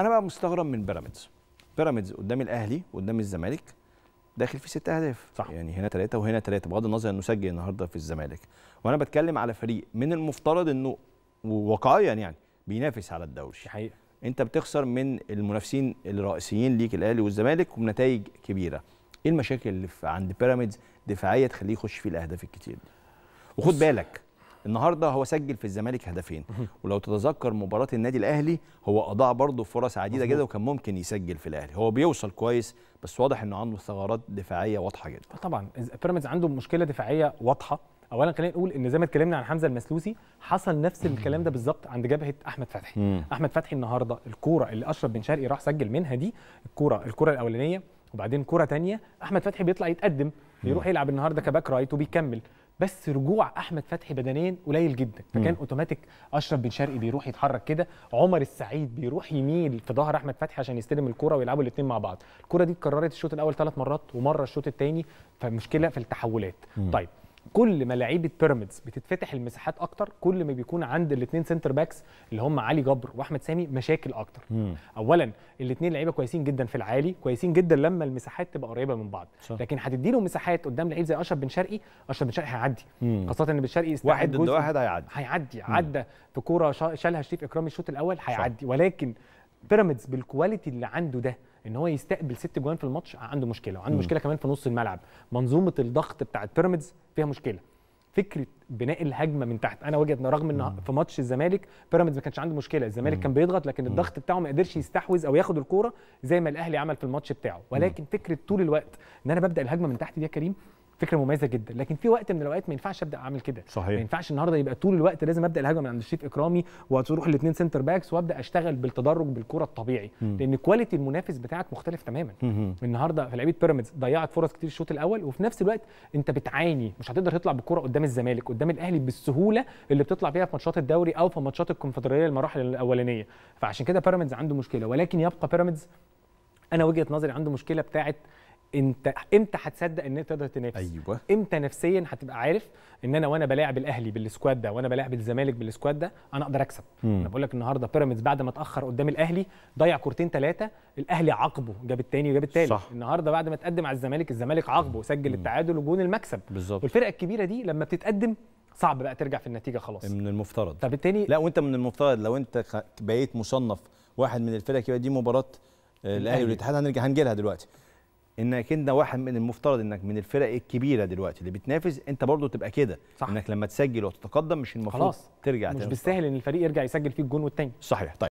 انا بقى مستغرب من بيراميدز بيراميدز قدام الاهلي قدام الزمالك داخل في ست اهداف صح. يعني هنا ثلاثه وهنا ثلاثه بغض النظر انه سجل النهارده في الزمالك وانا بتكلم على فريق من المفترض انه واقعيا يعني بينافس على الدوري حقيقة. انت بتخسر من المنافسين الرئيسيين ليك الاهلي والزمالك وبنتائج كبيره ايه المشاكل اللي عند بيراميدز دفاعيه تخليه يخش في الاهداف الكتير دي وخد بالك النهارده هو سجل في الزمالك هدفين ولو تتذكر مباراه النادي الاهلي هو اضاع برضه فرص عديده جدا وكان ممكن يسجل في الاهلي هو بيوصل كويس بس واضح انه عنده ثغرات دفاعيه واضحه جدا آه، طبعا بيراميدز عنده مشكله دفاعيه واضحه اولا خلينا نقول ان زي ما اتكلمنا عن حمزه المسلوسي حصل نفس الكلام ده بالظبط عند جبهه احمد فتحي احمد فتحي النهارده الكوره اللي اشرف بن شرقي راح سجل منها دي الكوره الكوره الاولانيه وبعدين كوره ثانيه احمد فتحي بيطلع يتقدم بيروح يلعب النهارده كباك رايت وبيكمل بس رجوع احمد فتحي بدنيا قليل جدا فكان اوتوماتيك اشرف بن شرقي بيروح يتحرك كده عمر السعيد بيروح يميل في ظهر احمد فتحي عشان يستلم الكره ويلعبوا الاثنين مع بعض الكره دي اتكررت الشوط الاول ثلاث مرات ومره الشوط الثاني فمشكله في التحولات مم. طيب كل ما لعيبه بيراميدز بتتفتح المساحات اكتر كل ما بيكون عند الاثنين سنتر باكس اللي هم علي جبر واحمد سامي مشاكل اكتر مم. اولا الاثنين لعيبه كويسين جدا في العالي كويسين جدا لما المساحات تبقى قريبه من بعض صح. لكن هتدي له مساحات قدام لعيب زي اشرف بن شرقي اشرف بن شرقي هيعدي خاصه ان بن شرقي واحد ضد واحد هيعدي هيعدي عدى في كوره شالها شريف اكرامي الشوط الاول هيعدي ولكن بيراميدز بالكواليتي اللي عنده ده ان هو يستقبل ست جوان في الماتش عنده مشكله وعنده م. مشكله كمان في نص الملعب منظومه الضغط بتاعت بيراميدز فيها مشكله فكره بناء الهجمه من تحت انا وجهه رغم ان في ماتش الزمالك بيراميدز ما كانش عنده مشكله الزمالك كان بيضغط لكن الضغط بتاعه ما قدرش يستحوذ او ياخد الكوره زي ما الاهلي عمل في الماتش بتاعه ولكن فكره طول الوقت ان انا ببدا الهجمه من تحت دي يا كريم فكره مميزه جدا لكن في وقت من الاوقات ما ينفعش ابدا اعمل كده صحيح ما ينفعش النهارده يبقى طول الوقت لازم ابدا الهجمه من عند الشريف اكرامي وتروح الاثنين سنتر باكس وابدا اشتغل بالتدرج بالكره الطبيعي م. لان كواليتي المنافس بتاعك مختلف تماما م. النهارده في لعيبه بيراميدز ضيعت فرص كتير الشوط الاول وفي نفس الوقت انت بتعاني مش هتقدر تطلع بالكره قدام الزمالك قدام الاهلي بالسهوله اللي بتطلع بيها في ماتشات الدوري او في ماتشات الكونفدراليه المراحل الاولانيه فعشان كده بيراميدز عنده مشكله ولكن يبقى بيراميدز انا وجهه نظري عنده مشكله بتاعه انت امتى هتصدق ان انت تقدر تنافس ايوه امتى نفسيا هتبقى عارف ان انا وانا بلاعب الاهلي بالسكواد ده وانا بلاعب الزمالك بالسكواد ده انا اقدر اكسب مم. انا بقول لك النهارده بيراميدز بعد ما اتاخر قدام الاهلي ضيع كورتين ثلاثه الاهلي عاقبه جاب الثاني وجاب الثالث النهارده بعد ما تقدم على الزمالك الزمالك عاقبه وسجل التعادل وجون المكسب بالظبط والفرقه الكبيره دي لما بتتقدم صعب بقى ترجع في النتيجه خلاص من المفترض طب التاني لا وانت من المفترض لو انت بقيت مصنف واحد من الفرق دي مباراه آه، الاهلي والاتحاد هنرجع هنجي لها دلوقتي انك انت واحد من المفترض انك من الفرق الكبيره دلوقتي اللي بتنافس انت برضو تبقى كده انك لما تسجل وتتقدم مش المفروض خلاص. ترجع مش بالسهل ان الفريق يرجع يسجل فيه الجون والتاني صحيح طيب